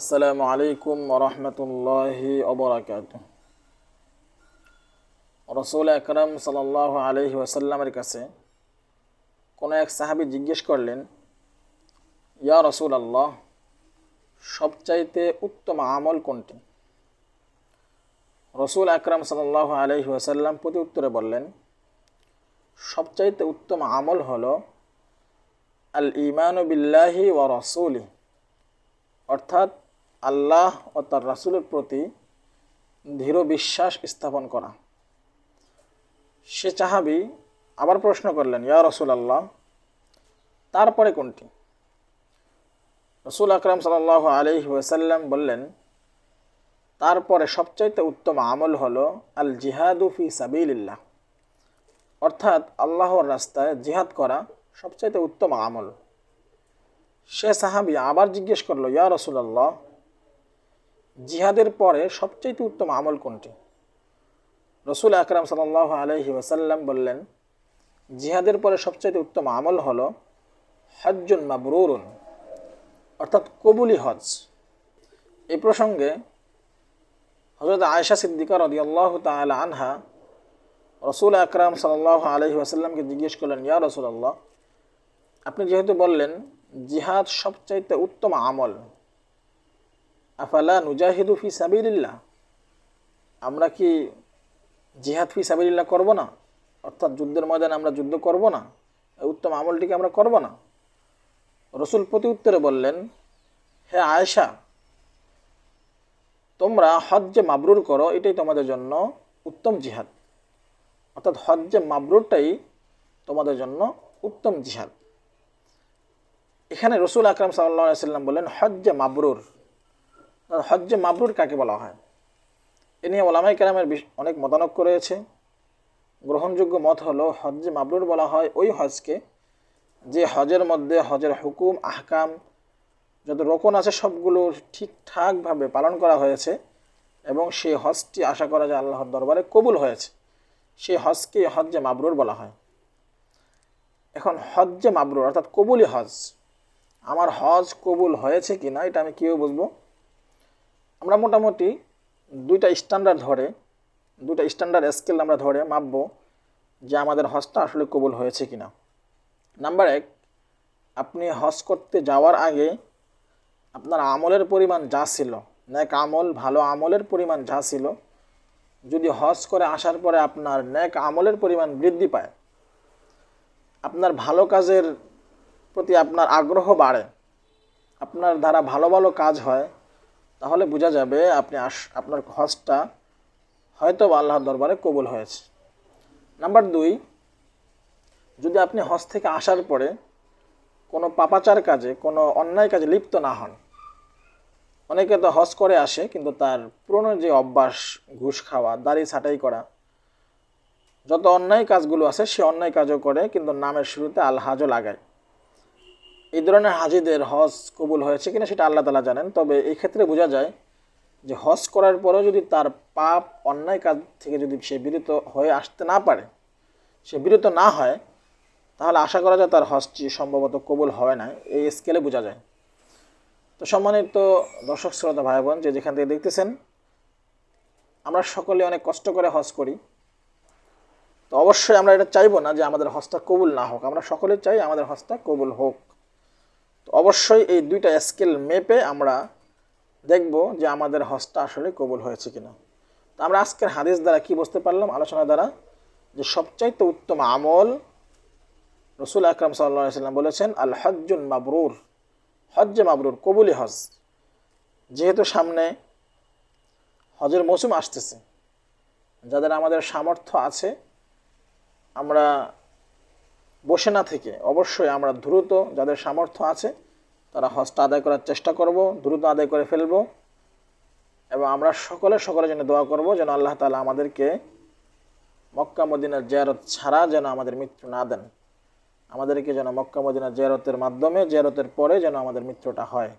আসসালামু আলাইকুম রহমতুল্লাহি অবরাকাত রসুল আকরম সাল আলহি ওয়াসাল্লামের কাছে কোনো এক সাহাবি জিজ্ঞেস করলেন ইয়া রসুল আল্লাহ সবচাইতে উত্তম আমল কোনটি রসুল আকরাম সাল্লাহ আলহি ওয়াসাল্লাম প্রতি উত্তরে বললেন সবচাইতে উত্তম আমল হল আল ইমানবিল্লাহি ও ওয়া রসুলি অর্থাৎ আল্লাহ ও তার রাসুলের প্রতি দৃঢ় বিশ্বাস স্থাপন করা সে চাহাবি আবার প্রশ্ন করলেন ইয়া রসুল আল্লাহ তারপরে কোনটি রসুল আকরাম সাল আলহি ওয়াসাল্লাম বললেন তারপরে সবচাইতে উত্তম আমল হলো আল জিহাদু ফি সাবিল্লাহ অর্থাৎ আল্লাহর রাস্তায় জিহাদ করা সবচাইতে উত্তম আমল সে সাহাবি আবার জিজ্ঞেস করলো ইয়া রসুল্লাহ জিহাদের পরে সবচাইতে উত্তম আমল কোনটি রসুল আকরাম সাল আলহি ওসাল্লাম বললেন জিহাদের পরে সবচাইতে উত্তম আমল হল হজ্জুন মাবরুরুন অর্থাৎ কবুলি হজ এ প্রসঙ্গে হজরত আয়সা সিদ্দিকা রদিয়াল্লাহ তাল আনহা রসুল আকরাম সাল আলহি ওসাল্লামকে জিজ্ঞেস করলেন ইয়া আল্লাহ আপনি যেহেতু বললেন জিহাদ সবচাইতে উত্তম আমল আফালা নুজাহিদু ফি সাবিল্লাহ আমরা কি জিহাদ ফি সাবিল্লাহ করব না অর্থাৎ যুদ্ধের ময়দানে আমরা যুদ্ধ করব না উত্তম আমলটিকে আমরা করব না রসুল প্রতি উত্তরে বললেন হে আয়েশা তোমরা হজ্জে মাবরুর করো এটাই তোমাদের জন্য উত্তম জিহাদ অর্থাৎ হজ্জে মাবরুরটাই তোমাদের জন্য উত্তম জিহাদ এখানে রসুল আকরাম সাল্লা সাল্লাম বললেন হজ্জে মাবরুর হজ্জে মাবরুর কাকে বলা হয় এ নিয়ে ওলামাই কালামের অনেক মতানক্য রয়েছে গ্রহণযোগ্য মত হলো হজ্জে মাবরুর বলা হয় ওই হজকে যে হজের মধ্যে হজের হুকুম আহকাম যত রোকন আছে সবগুলো ঠিকঠাকভাবে পালন করা হয়েছে এবং সেই হজটি আশা করা যায় আল্লাহর দরবারে কবুল হয়েছে সেই হজকে হজ্জে মাবরুর বলা হয় এখন হজ্জে মাবরুর অর্থাৎ কবুলি হজ আমার হজ কবুল হয়েছে কি না এটা আমি কীভাবে বুঝবো আমরা মোটামুটি দুইটা স্ট্যান্ডার্ড ধরে দুইটা স্ট্যান্ডার্ড স্কেল আমরা ধরে মাপবো যে আমাদের হজটা আসলে কবুল হয়েছে কিনা নাম্বার এক আপনি হজ করতে যাওয়ার আগে আপনার আমলের পরিমাণ যা ছিল ন্যাক আমল ভালো আমলের পরিমাণ যা ছিল যদি হজ করে আসার পরে আপনার ন্যাক আমলের পরিমাণ বৃদ্ধি পায় আপনার ভালো কাজের প্রতি আপনার আগ্রহ বাড়ে আপনার দ্বারা ভালো ভালো কাজ হয় তাহলে বোঝা যাবে আপনি আস আপনার হজটা হয়তো আল্লাহর দরবারে কবুল হয়েছে নাম্বার দুই যদি আপনি হজ থেকে আসার পরে কোনো পাপাচার কাজে কোনো অন্যায় কাজে লিপ্ত না হন অনেকে তো হজ করে আসে কিন্তু তার পুরনো যে অভ্যাস ঘুষ খাওয়া দাড়ি ছাটাই করা যত অন্যায় কাজগুলো আছে সে অন্যায় কাজও করে কিন্তু নামের শুরুতে আল্লাহাজও লাগায় এই ধরনের হাজিদের হজ কবুল হয়েছে কিনা সেটা আল্লাহ তালা জানেন তবে এই ক্ষেত্রে বোঝা যায় যে হজ করার পরেও যদি তার পাপ অন্যায় কাজ থেকে যদি সে বিরত হয়ে আসতে না পারে সে বিরত না হয় তাহলে আশা করা যায় তার হজটি সম্ভবত কবুল হবে না এই স্কেলে বোঝা যায় তো সম্মানিত দর্শক শ্রোতা ভাই বোন যে যেখান থেকে দেখতেছেন আমরা সকলে অনেক কষ্ট করে হজ করি তো অবশ্যই আমরা এটা চাইবো না যে আমাদের হজটা কবুল না হোক আমরা সকলে চাই আমাদের হজটা কবুল হোক অবশ্যই এই দুইটা স্কেল মেপে আমরা দেখব যে আমাদের হজটা আসলে কবুল হয়েছে কিনা তো আমরা আজকের হাদিস দ্বারা কি বুঝতে পারলাম আলোচনা দ্বারা যে সবচাইতে উত্তম আমল রসুল আকরাম সাল্লা সাল্লাম বলেছেন আল হজ্জুন মাবরুর হজ্জে মাবরুর কবুলি হজ যেহেতু সামনে হজের মৌসুম আসতেছে যাদের আমাদের সামর্থ্য আছে আমরা বসে না থেকে অবশ্যই আমরা দ্রুত যাদের সামর্থ্য আছে তারা হজটা আদায় করার চেষ্টা করব দ্রুত আদায় করে ফেলব এবং আমরা সকলে সকলের জন্য দোয়া করব যেন আল্লাহ তালা আমাদেরকে মক্কা মদিনার জেরত ছাড়া যেন আমাদের মৃত্যু না দেন আমাদেরকে যেন মক্কা মদিনার জেরতের মাধ্যমে জেরতের পরে যেন আমাদের মৃত্যুটা হয়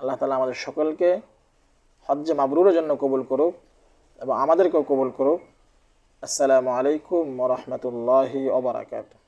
আল্লাহ তালা আমাদের সকলকে হজ্জে মাবরুরের জন্য কবুল করুক এবং আমাদেরকেও কবুল করুক আসসালামু আলাইকুম রহমতুল্লাহি ওবরাকাতু